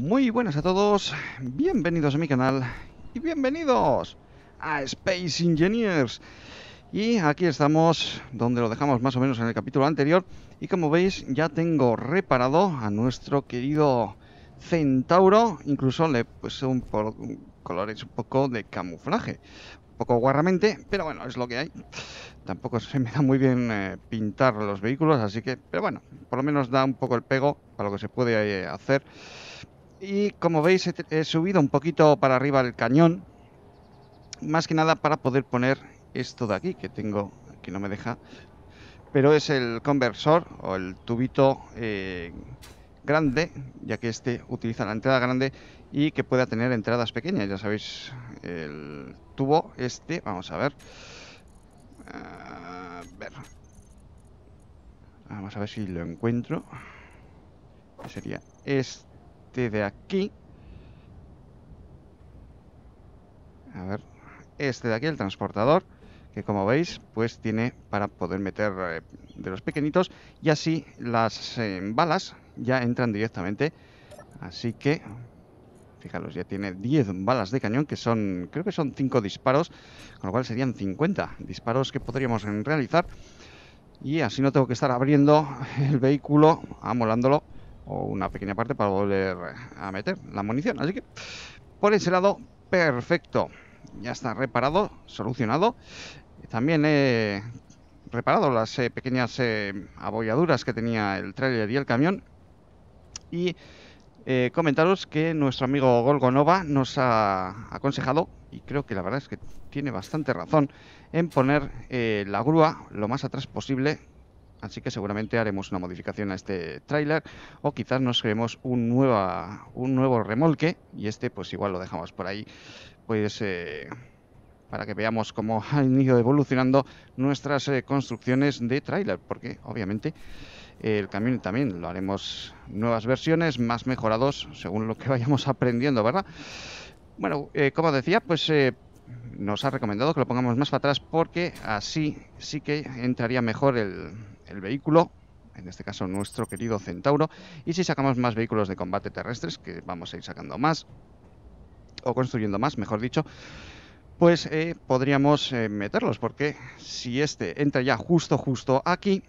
Muy buenas a todos, bienvenidos a mi canal y bienvenidos a Space Engineers. Y aquí estamos donde lo dejamos más o menos en el capítulo anterior y como veis ya tengo reparado a nuestro querido Centauro, incluso le puse un colores un poco de camuflaje, un poco guarramente, pero bueno, es lo que hay. Tampoco se me da muy bien eh, pintar los vehículos, así que, pero bueno, por lo menos da un poco el pego para lo que se puede eh, hacer. Y como veis he, subido un poquito para arriba el cañón, más que nada para poder poner esto de aquí que tengo, que no me deja, pero es el conversor o el tubito eh, grande, ya que este utiliza la entrada grande y que pueda tener entradas pequeñas. Ya sabéis, el tubo este, vamos a ver. A ver. Vamos a ver si lo encuentro. Sería este de aquí. A ver, este de aquí, el transportador, que como veis, pues tiene para poder meter eh, de los pequeñitos y así las eh, balas ya entran directamente. Así que, fijaros, ya tiene 10 balas de cañón, que son, creo que son 5 disparos, con lo cual serían 50 disparos que podríamos realizar. Y así no tengo que estar abriendo el vehículo, amolándolo o una pequeña parte para volver a meter la munición. Así que por ese lado, perfecto. Ya está reparado, solucionado. También he reparado las eh, pequeñas eh, abolladuras que tenía el trailer y el camión. Y eh, comentaros que nuestro amigo Golgonova nos ha aconsejado, y creo que la verdad es que tiene bastante razón, en poner la grúa lo más atrás posible así que seguramente haremos una modificación a este tráiler o quizás nos creemos un, nueva, un nuevo remolque y este pues igual lo dejamos por ahí pues eh, para que veamos cómo han ido evolucionando nuestras eh, construcciones de tráiler porque obviamente el camión también lo haremos nuevas versiones más mejorados según lo que vayamos aprendiendo verdad bueno eh, como decía pues nos ha recomendado que lo pongamos más para atrás porque así sí que entraría mejor el, el vehículo, en este caso nuestro querido Centauro, y si sacamos más vehículos de combate terrestres, que vamos a ir sacando más, o construyendo más, mejor dicho, pues eh, podríamos eh, meterlos, porque si este entra ya justo, justo aquí,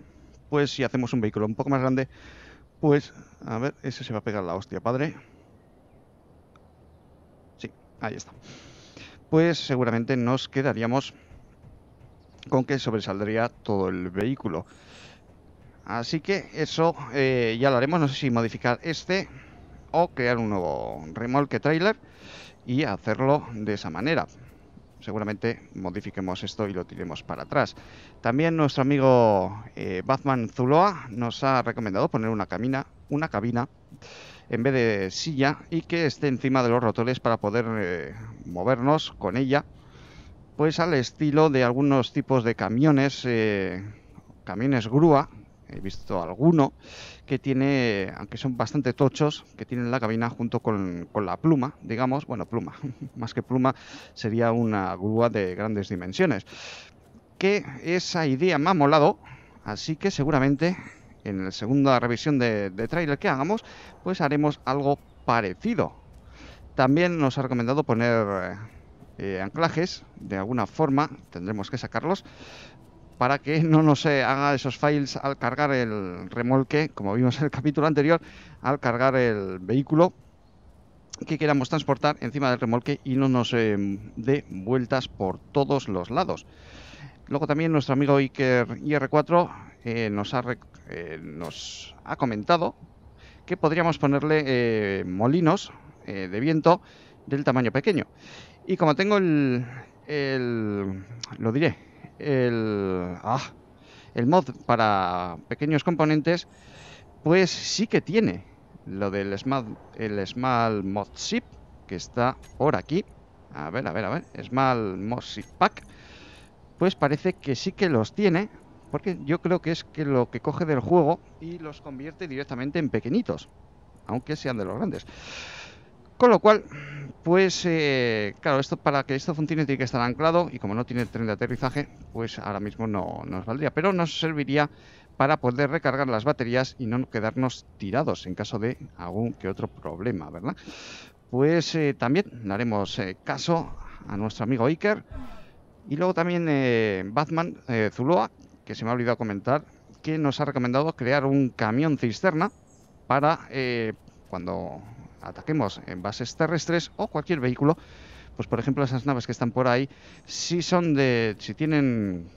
pues si hacemos un vehículo un poco más grande, pues, a ver, ese se va a pegar la hostia, padre. Sí, ahí está. Pues seguramente nos quedaríamos con que sobresaldría todo el vehículo. Así que eso eh, ya lo haremos, no sé si modificar este o crear un nuevo remolque trailer y hacerlo de esa manera. Seguramente modifiquemos esto y lo tiremos para atrás. También nuestro amigo eh, Batman Zuloa nos ha recomendado poner una, una cabina en vez de silla y que esté encima de los rotores para poder eh, movernos con ella. Pues al estilo de algunos tipos de camiones, camiones grúa, he visto alguno que tiene, aunque son bastante tochos, que tienen la cabina junto con, la pluma, digamos, bueno, pluma, más que pluma, sería una grúa de grandes dimensiones. Que esa idea me ha molado, así que seguramente en la segunda revisión de, trailer que hagamos, pues haremos algo parecido. También nos ha recomendado poner eh, anclajes, de alguna forma tendremos que sacarlos, para que no nos eh, haga esos files al cargar el remolque, como vimos en el capítulo anterior, al cargar el vehículo que queramos transportar encima del remolque y no nos eh, dé vueltas por todos los lados. Luego también nuestro amigo Iker IR4 eh, nos, ha, nos ha comentado que podríamos ponerle molinos de viento del tamaño pequeño. Y como tengo el lo diré, el, ah, el mod para pequeños componentes, pues sí que tiene lo del Small, el Small Mod Ship, que está por aquí. A ver, a ver, a ver. Small Mod Ship Pack. Pues parece que sí que los tiene, porque yo creo que es que lo que coge del juego y los convierte directamente en pequeñitos, aunque sean de los grandes. Con lo cual, pues eh, claro, esto para que esto funcione tiene que estar anclado y como no tiene tren de aterrizaje, pues ahora mismo no nos valdría, pero nos serviría para poder recargar las baterías y no quedarnos tirados en caso de algún que otro problema, ¿verdad? Pues eh, también daremos eh, caso a nuestro amigo Iker y luego también Batman Zuloa, que se me ha olvidado comentar, que nos ha recomendado crear un camión cisterna para cuando ataquemos en bases terrestres o cualquier vehículo, pues por ejemplo esas naves que están por ahí, si son de, si tienen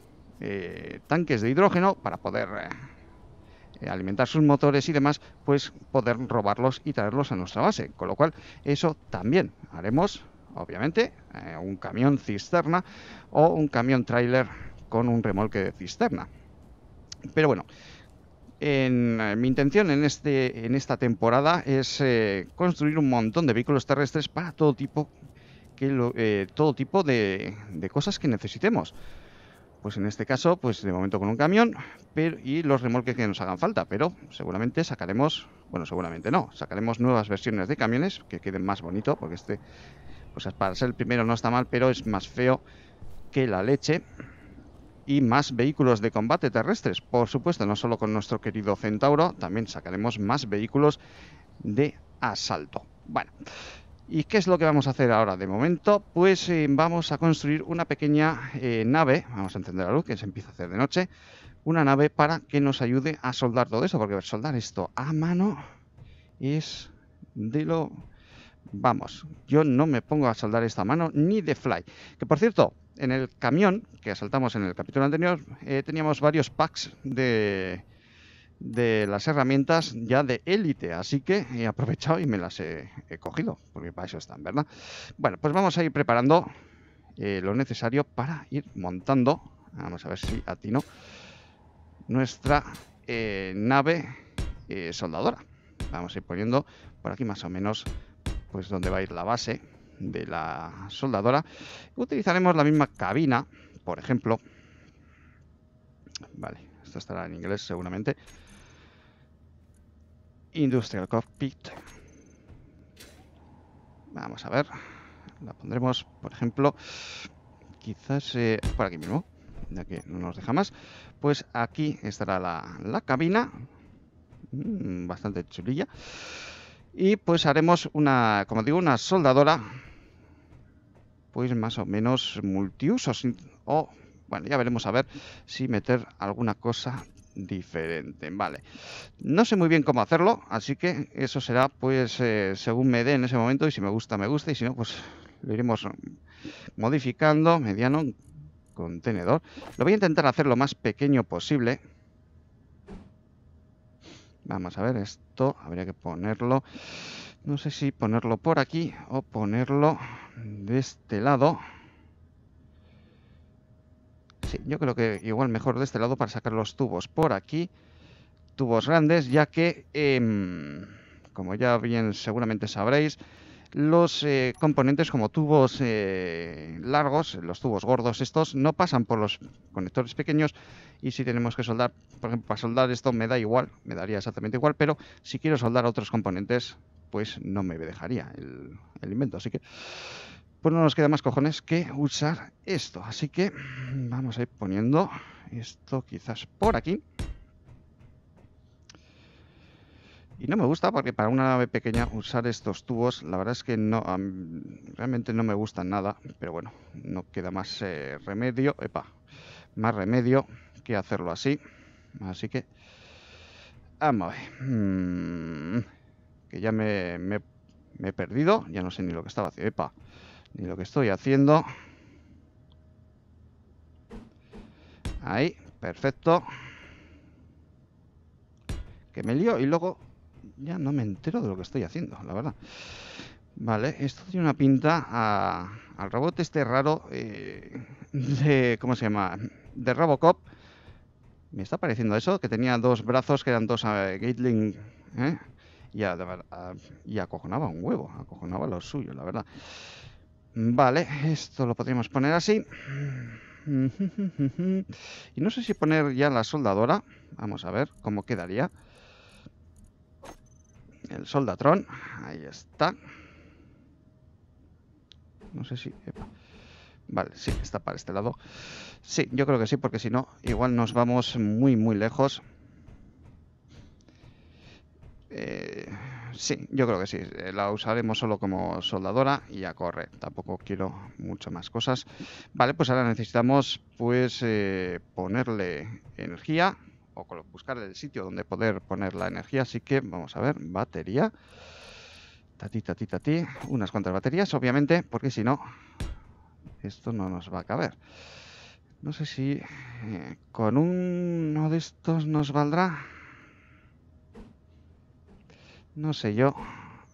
eh, tanques de hidrógeno para poder eh, alimentar sus motores y demás, pues poder robarlos y traerlos a nuestra base. Con lo cual eso también haremos, obviamente, eh, un camión cisterna o un camión trailer con un remolque de cisterna. Pero bueno, en, eh, mi intención en, este, en esta temporada es eh, construir un montón de vehículos terrestres para todo tipo, eh, de, cosas que necesitemos. Pues en este caso, pues de momento con un camión y los remolques que nos hagan falta, pero seguramente sacaremos, bueno, seguramente no, sacaremos nuevas versiones de camiones que queden más bonito, porque este, pues para ser el primero no está mal, pero es más feo que la leche y más vehículos de combate terrestres. Por supuesto, no solo con nuestro querido Centauro, también sacaremos más vehículos de asalto. Bueno, ¿y qué es lo que vamos a hacer ahora? De momento, pues eh, vamos a construir una pequeña eh, nave, vamos a encender la luz que se empieza a hacer de noche, una nave para que nos ayude a soldar todo eso, porque soldar esto a mano es de lo... Vamos, yo no me pongo a soldar esta mano ni de fly. Que por cierto, en el camión que asaltamos en el capítulo anterior, eh, teníamos varios packs de, de las herramientas ya de élite, así que he aprovechado y me las he, cogido, porque para eso están, ¿verdad? Bueno, pues vamos a ir preparando eh, lo necesario para ir montando, vamos a ver si atino, nuestra eh, nave soldadora. Vamos a ir poniendo por aquí más o menos, pues donde va a ir la base, de la soldadora. Utilizaremos la misma cabina, por ejemplo. Vale, esto estará en inglés seguramente. Industrial Cockpit. Vamos a ver. La pondremos, por ejemplo, quizás eh, por aquí mismo, ya que no nos deja más. Pues aquí estará la, cabina. Mm, bastante chulilla. Y pues haremos una, como digo, una soldadora. Pues más o menos multiusos. O, bueno, ya veremos a ver si meter alguna cosa diferente. Vale. No sé muy bien cómo hacerlo, así que eso será pues eh, según me dé en ese momento. Y si me gusta, me gusta. Y si no, pues lo iremos modificando. Mediano, contenedor. Lo voy a intentar hacer lo más pequeño posible. Vamos a ver, esto habría que ponerlo, no sé si ponerlo por aquí o ponerlo de este lado. Sí, yo creo que igual mejor de este lado para sacar los tubos por aquí, tubos grandes, ya que, em, como ya bien seguramente sabréis, los eh, componentes como tubos eh, largos, los tubos gordos estos, no pasan por los conectores pequeños y si tenemos que soldar, por ejemplo, para soldar esto me da igual, me daría exactamente igual, pero si quiero soldar otros componentes, pues no me dejaría el, el invento, así que pues no nos queda más cojones que usar esto, así que vamos a ir poniendo esto quizás por aquí. Y no me gusta porque para una nave pequeña usar estos tubos, la verdad es que no realmente no me gustan nada, pero bueno, no queda más eh, remedio, epa, más remedio que hacerlo así. Así que, vamos a ver, mm, que ya me, me, he perdido, ya no sé ni lo que estaba haciendo, epa, ni lo que estoy haciendo. Ahí, perfecto. Que me lío y luego ya no me entero de lo que estoy haciendo, la verdad. Vale, esto tiene una pinta al robot este raro eh, de... ¿Cómo se llama? De Robocop. Me está pareciendo eso, que tenía dos brazos que eran dos eh, Gatling... ¿eh? Y, y acojonaba un huevo, acojonaba lo suyo, la verdad. Vale, esto lo podríamos poner así. Y no sé si poner ya la soldadora. Vamos a ver cómo quedaría el soldatrón. Ahí está. No sé si... Vale, sí, está para este lado. Sí, yo creo que sí, porque si no, igual nos vamos muy, muy lejos. Eh, sí, yo creo que sí. Eh, la usaremos solo como soldadora y ya corre. Tampoco quiero mucho más cosas. Vale, pues ahora necesitamos pues eh, ponerle energía o buscar el sitio donde poder poner la energía. Así que vamos a ver, batería. Tati, tati, tati. Unas cuantas baterías, obviamente, porque si no, esto no nos va a caber. No sé si eh, con uno de estos nos valdrá. No sé yo.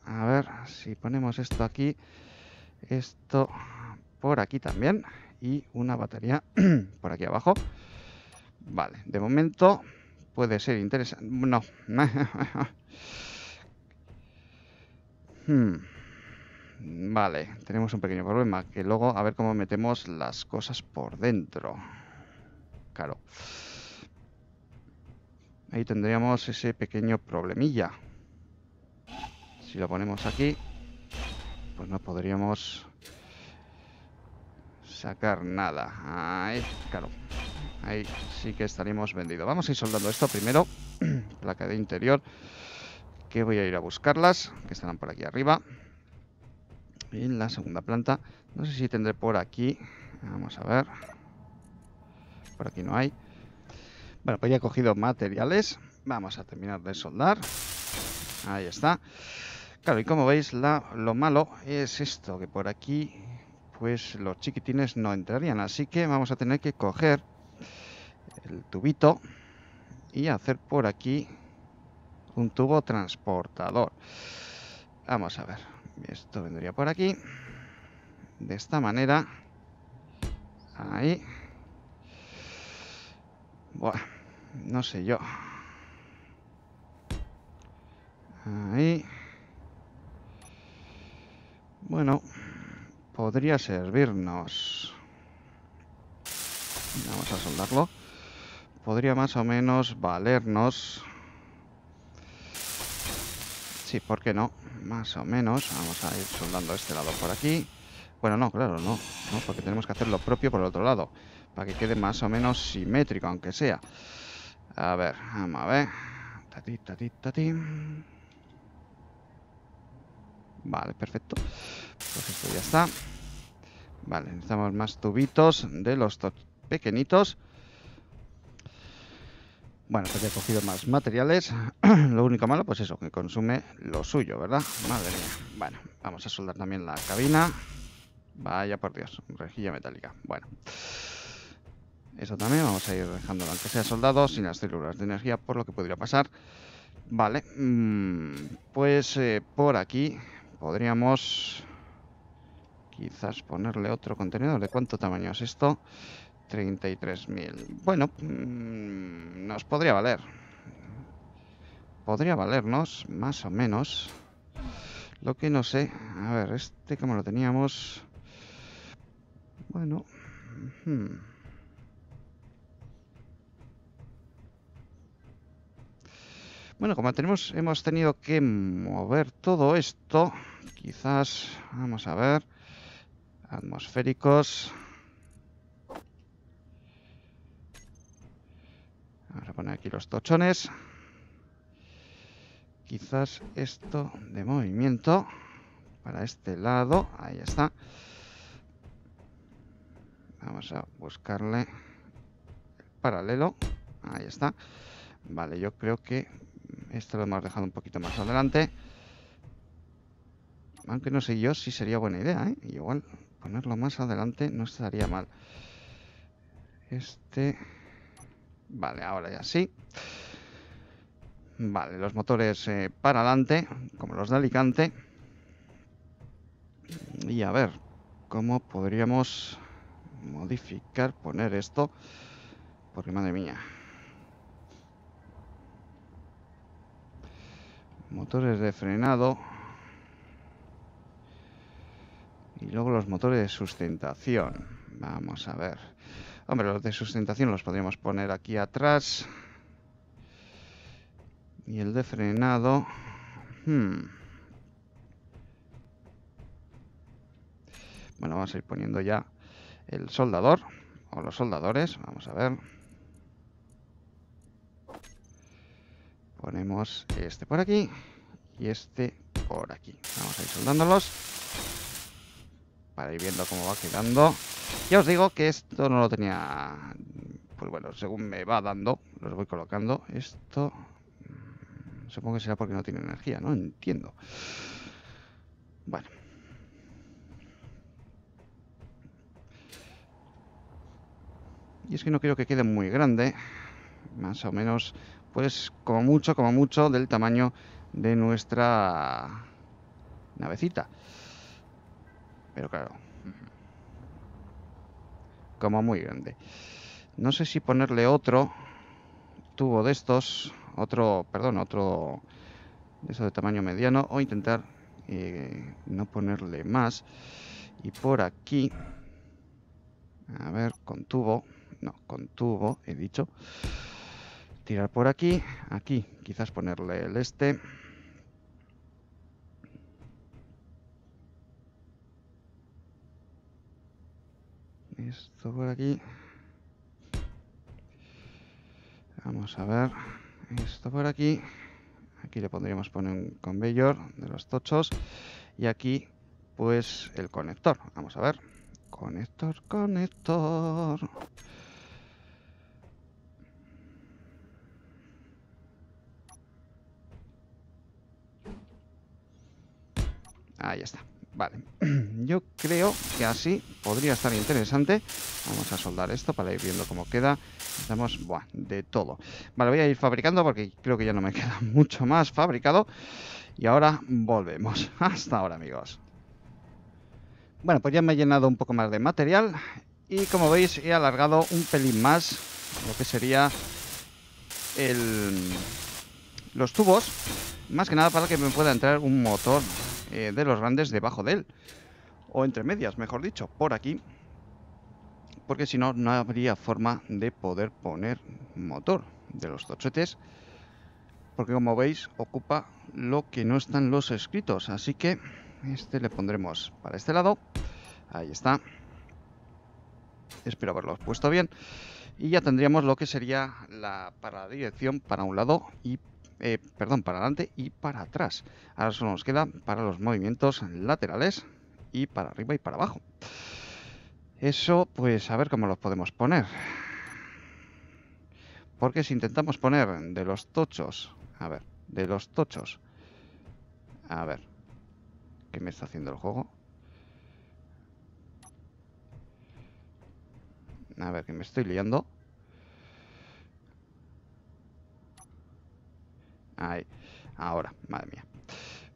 A ver si ponemos esto aquí, esto por aquí también y una batería por aquí abajo. Vale, de momento puede ser interesante. No. Hmm. Vale, tenemos un pequeño problema, que luego a ver cómo metemos las cosas por dentro. Claro. Ahí tendríamos ese pequeño problemilla. Si lo ponemos aquí, pues no podríamos sacar nada. Ahí, claro. Ahí sí que estaríamos vendidos. Vamos a ir soldando esto primero. Placa de interior. Que voy a ir a buscarlas. Que estarán por aquí arriba. Y en la segunda planta. No sé si tendré por aquí. Vamos a ver. Por aquí no hay. Bueno, pues ya he cogido materiales. Vamos a terminar de soldar. Ahí está. Claro, y como veis, lo malo es esto, que por aquí pues los chiquitines no entrarían. Así que vamos a tener que coger el tubito y hacer por aquí un tubo transportador. Vamos a ver, esto vendría por aquí, de esta manera, ahí. bueno, no sé yo. Ahí. Bueno, podría servirnos. Vamos a soldarlo. Podría más o menos valernos. Sí, ¿por qué no? Más o menos. Vamos a ir soldando este lado por aquí. Bueno, no, claro, no, Porque tenemos que hacer lo propio por el otro lado. Para que quede más o menos simétrico, aunque sea. A ver, vamos a ver. Tati, tati, tati. Vale, perfecto. Pues ya está. Vale, necesitamos más tubitos de los pequeñitos. Bueno, pues ya he cogido más materiales. Lo único malo, pues eso, que consume lo suyo, ¿verdad? Madre mía. Bueno, vamos a soldar también la cabina. Vaya por Dios, rejilla metálica. Bueno. Eso también vamos a ir dejándolo aunque sea soldado, sin las células de energía, por lo que podría pasar. Vale, mm, pues eh, por aquí podríamos quizás ponerle otro contenedor. ¿De cuánto tamaño es esto? 33.000. Bueno, mm, nos podría valer. Podría valernos, más o menos. Lo que no sé... A ver, este como lo teníamos... Bueno... Bueno, como tenemos, hemos tenido que mover todo esto, quizás, vamos a ver, atmosféricos, Vamos a poner aquí los tochones. Quizás esto de movimiento para este lado. Ahí está. Vamos a buscarle el paralelo. Ahí está. Vale, yo creo que esto lo hemos dejado un poquito más adelante. Aunque no sé yo si sería buena idea, ¿eh? Igual ponerlo más adelante no estaría mal. Este... Vale, ahora ya sí. Vale, los motores eh, para adelante, como los de Alicante. Y a ver, ¿cómo podríamos modificar, poner esto? Porque madre mía. Motores de frenado. Y luego los motores de sustentación. Vamos a ver. Hombre, los de sustentación los podríamos poner aquí atrás. Y el de frenado... Hmm. Bueno, vamos a ir poniendo ya el soldador, o los soldadores, vamos a ver. Ponemos este por aquí y este por aquí. Vamos a ir soldándolos para ir viendo cómo va quedando. Ya os digo que esto no lo tenía... Pues bueno, según me va dando, los voy colocando. Esto... Mm, supongo que será porque no tiene energía, ¿no? Entiendo. Bueno. Y es que no quiero que quede muy grande. Más o menos, pues como mucho, como mucho, del tamaño de nuestra navecita. Pero claro, como muy grande. No sé si ponerle otro tubo de estos, otro, perdón, otro de eso de tamaño mediano, o intentar eh, no ponerle más. Y por aquí, a ver, con tubo, no, con tubo, he dicho, tirar por aquí, aquí, quizás ponerle el este. esto por aquí. Vamos a ver. Esto por aquí. Aquí le pondríamos poner un conveyor de los tochos. Y aquí, pues, el conector. Vamos a ver. Conector, conector. Ahí está. Vale. Yo creo que así podría estar interesante. Vamos a soldar esto para ir viendo cómo queda. Estamos, de todo. Vale, voy a ir fabricando porque creo que ya no me queda mucho más fabricado. Y ahora volvemos. Hasta ahora, amigos. Bueno, pues ya me he llenado un poco más de material. Y como veis, he alargado un pelín más lo que sería el, los tubos. Más que nada para que me pueda entrar un motor eh, de los grandes debajo de él o entre medias, mejor dicho, por aquí, porque si no, no habría forma de poder poner motor de los tochetes, porque como veis, ocupa lo que no están los escritos, así que este le pondremos para este lado, ahí está, espero haberlo puesto bien, y ya tendríamos lo que sería la para la dirección para un lado y eh, perdón, para adelante y para atrás. Ahora solo nos queda para los movimientos laterales y para arriba y para abajo. Eso, pues a ver cómo los podemos poner. Porque si intentamos poner de los tochos, a ver, de los tochos, a ver, ¿qué me está haciendo el juego? A ver, que me estoy liando. Ahí. Ahora, madre mía.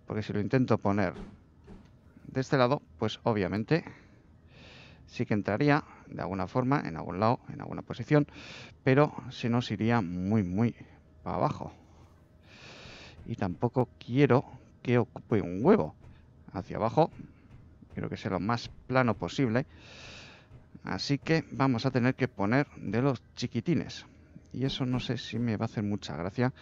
Porque si lo intento poner de este lado, pues obviamente sí que entraría de alguna forma, en algún lado, en alguna posición, pero se nos iría muy, muy abajo. Y tampoco quiero que ocupe un huevo hacia abajo. Quiero que sea lo más plano posible. Así que vamos a tener que poner de los chiquitines. Y eso no sé si me va a hacer mucha gracia.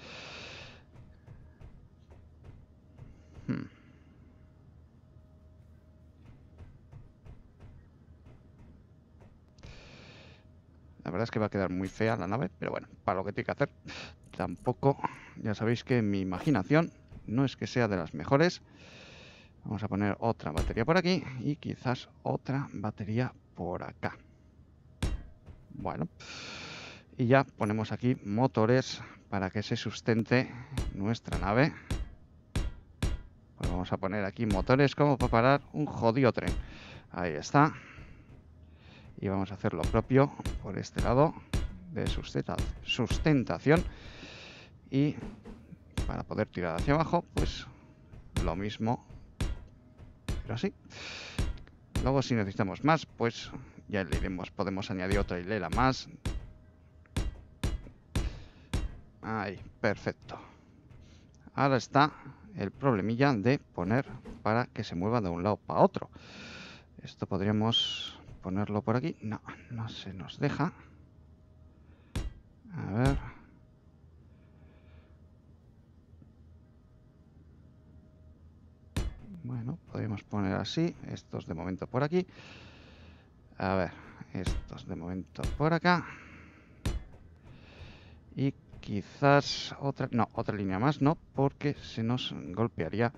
La verdad es que va a quedar muy fea la nave, pero bueno, para lo que tiene que hacer. Tampoco, ya sabéis que mi imaginación no es que sea de las mejores. Vamos a poner otra batería por aquí y quizás otra batería por acá. Bueno. Y ya ponemos aquí motores para que se sustente nuestra nave. Pues vamos a poner aquí motores como para parar un jodido tren. Ahí está y vamos a hacer lo propio por este lado de sustentación y para poder tirar hacia abajo pues lo mismo pero así luego si necesitamos más pues ya le iremos podemos añadir otra hilera más ahí perfecto ahora está el problemilla de poner para que se mueva de un lado para otro esto podríamos ponerlo por aquí. No, no se nos deja. A ver. Bueno, podemos poner así. Estos de momento por aquí. A ver, estos de momento por acá. Y quizás otra... No, otra línea más no, porque se nos golpearía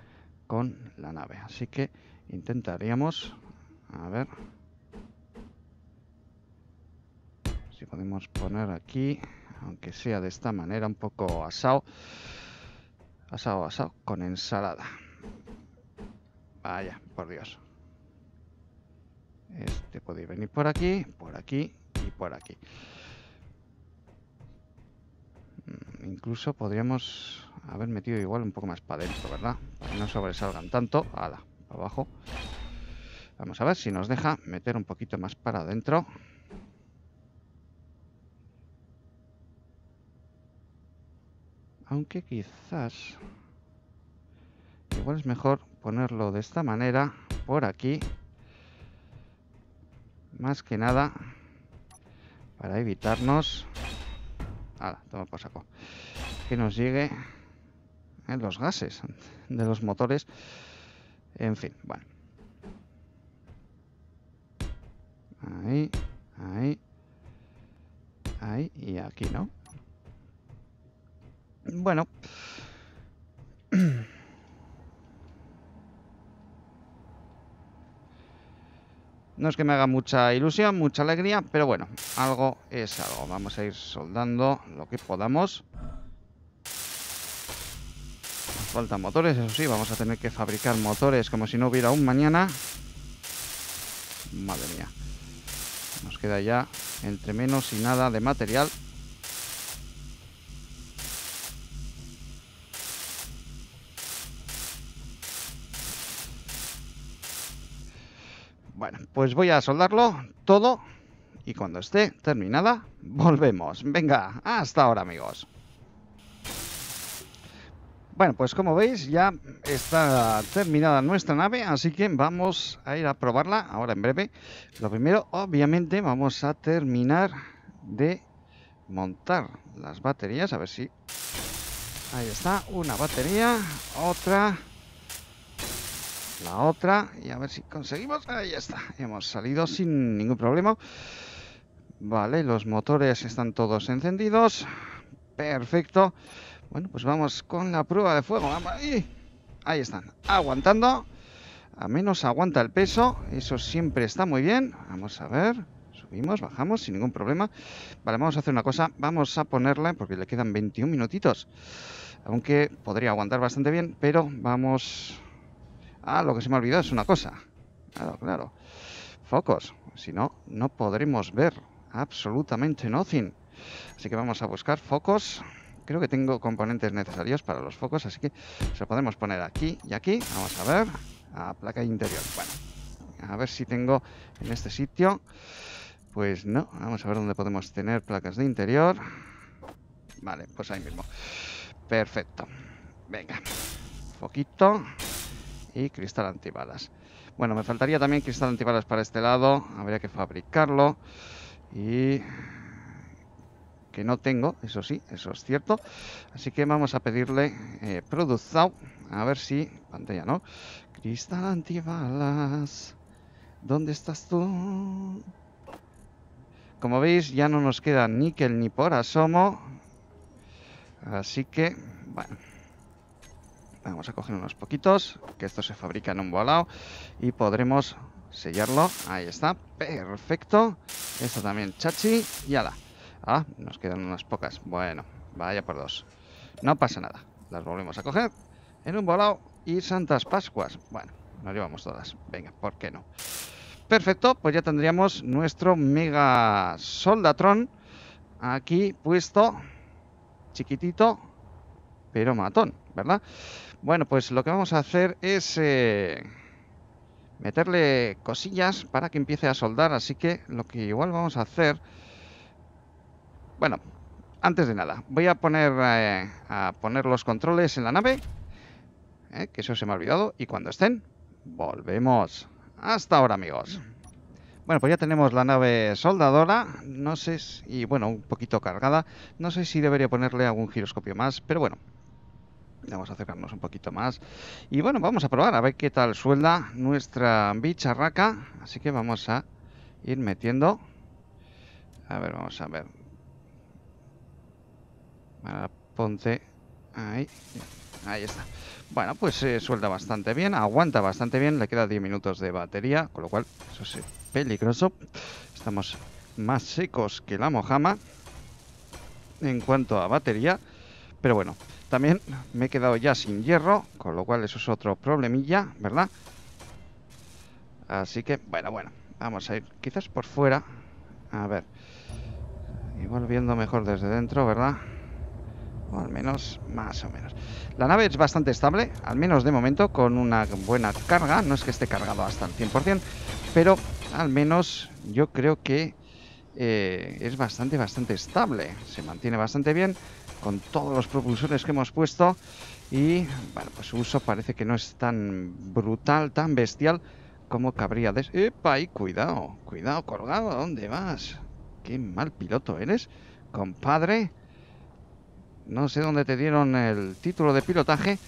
con la nave. Así que intentaríamos... A ver... podemos poner aquí, aunque sea de esta manera, un poco asado. Asado, asado, con ensalada. Vaya, por Dios. Este podéis venir por aquí, por aquí y por aquí. Mm, incluso podríamos haber metido igual un poco más para adentro, ¿verdad? Para que no sobresalgan tanto. Ala, para abajo. Vamos a ver si nos deja meter un poquito más para adentro. Aunque quizás... Igual es mejor ponerlo de esta manera, por aquí. Más que nada, para evitarnos... toma por saco. Que nos llegue en los gases de los motores. En fin, bueno. Ahí, ahí, ahí y aquí, ¿no? Bueno. No es que me haga mucha ilusión, mucha alegría, pero bueno, algo es algo. Vamos a ir soldando lo que podamos. faltan motores, eso sí, vamos a tener que fabricar motores como si no hubiera un mañana. Madre mía. Nos queda ya entre menos y nada de material Pues voy a soldarlo todo y cuando esté terminada, volvemos. Venga, hasta ahora amigos. Bueno, pues como veis ya está terminada nuestra nave, así que vamos a ir a probarla ahora en breve. Lo primero, obviamente, vamos a terminar de montar las baterías, a ver si... Ahí está, una batería, otra la otra y a ver si conseguimos. Ahí está, hemos salido sin ningún problema. Vale, los motores están todos encendidos. Perfecto. Bueno, pues vamos con la prueba de fuego. Ahí, ahí están, aguantando. A menos aguanta el peso, eso siempre está muy bien. Vamos a ver, subimos, bajamos sin ningún problema. Vale, vamos a hacer una cosa, vamos a ponerla porque le quedan 21 minutitos. Aunque podría aguantar bastante bien, pero vamos Ah, lo que se me ha olvidado es una cosa. Claro, claro. Focos. Si no, no podremos ver absolutamente nothing. Así que vamos a buscar focos. Creo que tengo componentes necesarios para los focos, así que se podemos poner aquí y aquí. Vamos a ver. A placa interior. Bueno, a ver si tengo en este sitio. Pues no. Vamos a ver dónde podemos tener placas de interior. Vale, pues ahí mismo. Perfecto. Venga. Foquito y cristal antibalas. Bueno, me faltaría también cristal antibalas para este lado, habría que fabricarlo y que no tengo, eso sí, eso es cierto. Así que vamos a pedirle eh, produzao, a ver si, pantalla no, cristal antibalas, ¿dónde estás tú? Como veis ya no nos queda níquel ni por asomo, así que, bueno. Vamos a coger unos poquitos, que esto se fabrica en un volado y podremos sellarlo. Ahí está, perfecto. Esto también, chachi, y ala. Ah, nos quedan unas pocas. Bueno, vaya por dos. No pasa nada. Las volvemos a coger en un volado y Santas Pascuas. Bueno, nos llevamos todas. Venga, ¿por qué no? Perfecto, pues ya tendríamos nuestro mega soldatrón aquí puesto, chiquitito, pero matón, ¿verdad? Bueno, pues lo que vamos a hacer es eh, meterle cosillas para que empiece a soldar. Así que lo que igual vamos a hacer... Bueno, antes de nada, voy a poner, eh, a poner los controles en la nave. Eh, que eso se me ha olvidado. Y cuando estén, volvemos. Hasta ahora, amigos. Bueno, pues ya tenemos la nave soldadora, no sé si, y bueno, un poquito cargada, no sé si debería ponerle algún giroscopio más, pero bueno, Vamos a acercarnos un poquito más. Y bueno, vamos a probar a ver qué tal suelda nuestra bicharraca. Así que vamos a ir metiendo. A ver, vamos a ver. Ponce ponte ahí. Ahí está. Bueno, pues eh, suelda bastante bien, aguanta bastante bien, le queda 10 minutos de batería, con lo cual eso es eh, peligroso. Estamos más secos que la mojama en cuanto a batería, pero bueno, también me he quedado ya sin hierro, con lo cual eso es otro problemilla, ¿verdad? Así que, bueno, bueno, vamos a ir quizás por fuera. A ver. Y volviendo mejor desde dentro, ¿verdad? O al menos, más o menos. La nave es bastante estable, al menos de momento, con una buena carga. No es que esté cargado hasta el 100%, pero al menos yo creo que eh, es bastante, bastante estable. Se mantiene bastante bien con todos los propulsores que hemos puesto. Y bueno, pues su uso parece que no es tan brutal, tan bestial como cabría de... ¡Epa! Y cuidado, cuidado, colgado, dónde vas? ¡Qué mal piloto eres, compadre! No sé dónde te dieron el título de pilotaje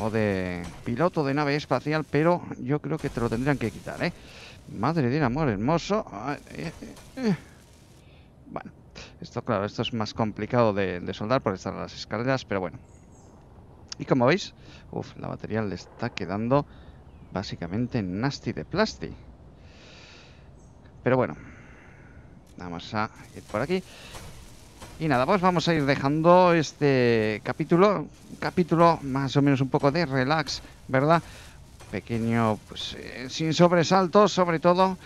o de piloto de nave espacial, pero yo creo que te lo tendrían que quitar, ¿eh? Madre del amor hermoso. Eh, eh, bueno, esto claro, esto es más complicado de, soldar por estar las escaleras, pero bueno. Y como veis, la batería le está quedando básicamente nasty de plasti. Pero bueno, vamos a ir por aquí. Y nada, pues vamos a ir dejando este capítulo, un capítulo más o menos un poco de relax, ¿verdad? Pequeño, pues eh, sin sobresaltos, sobre todo,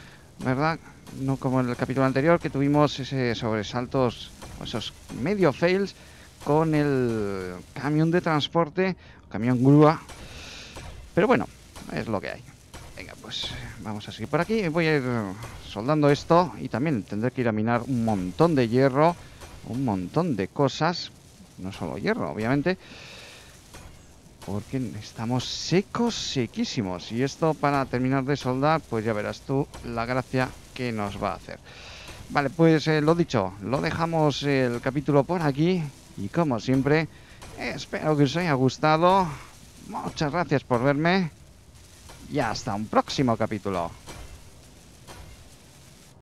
¿verdad? No como en el capítulo anterior que tuvimos ese sobresaltos, esos medio fails con el camión de transporte, camión grúa. Pero bueno, es lo que hay. Venga, pues vamos a seguir por aquí. Voy a ir soldando esto y también tendré que ir a minar un montón de hierro, un montón de cosas. No solo hierro, obviamente. Porque estamos secos, sequísimos. Y esto para terminar de soldar, pues ya verás tú la gracia que nos va a hacer. Vale, pues eh, lo dicho, lo dejamos el capítulo por aquí. Y como siempre, espero que os haya gustado. Muchas gracias por verme. Y hasta un próximo capítulo.